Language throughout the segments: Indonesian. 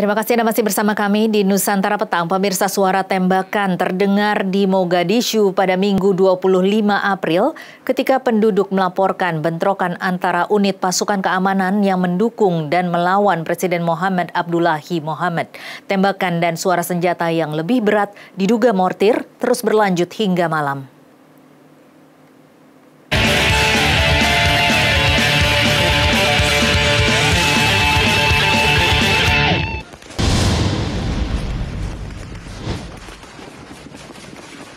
Terima kasih Anda masih bersama kami di Nusantara Petang. Pemirsa suara tembakan terdengar di Mogadishu pada Minggu 25 April ketika penduduk melaporkan bentrokan antara unit pasukan keamanan yang mendukung dan melawan Presiden Mohamed Abdullahi Mohamed. Tembakan dan suara senjata yang lebih berat diduga mortir terus berlanjut hingga malam.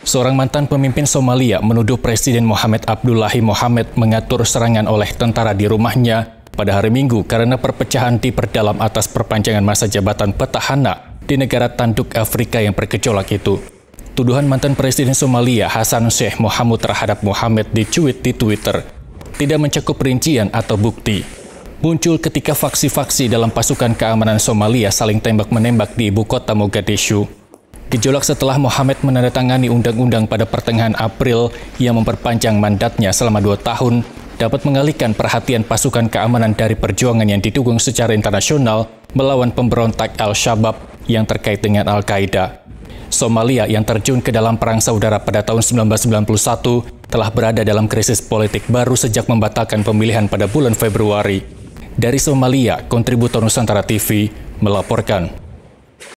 Seorang mantan pemimpin Somalia menuduh Presiden Mohamed Abdullahi Mohamed mengatur serangan oleh tentara di rumahnya pada hari Minggu karena perpecahan diperdalam atas perpanjangan masa jabatan petahana di negara tanduk Afrika yang bergejolak itu. Tuduhan mantan Presiden Somalia Hasan Sheikh Mohamud terhadap Mohamed dicuit di Twitter tidak mencakup rincian atau bukti. Muncul ketika faksi-faksi dalam pasukan keamanan Somalia saling tembak-menembak di ibu kota Mogadishu. Gejolak setelah Mohamed menandatangani undang-undang pada pertengahan April yang memperpanjang mandatnya selama dua tahun dapat mengalihkan perhatian pasukan keamanan dari perjuangan yang didukung secara internasional melawan pemberontak Al-Shabaab yang terkait dengan Al-Qaeda. Somalia yang terjun ke dalam Perang Saudara pada tahun 1991 telah berada dalam krisis politik baru sejak membatalkan pemilihan pada bulan Februari. Dari Somalia, kontributor Nusantara TV melaporkan.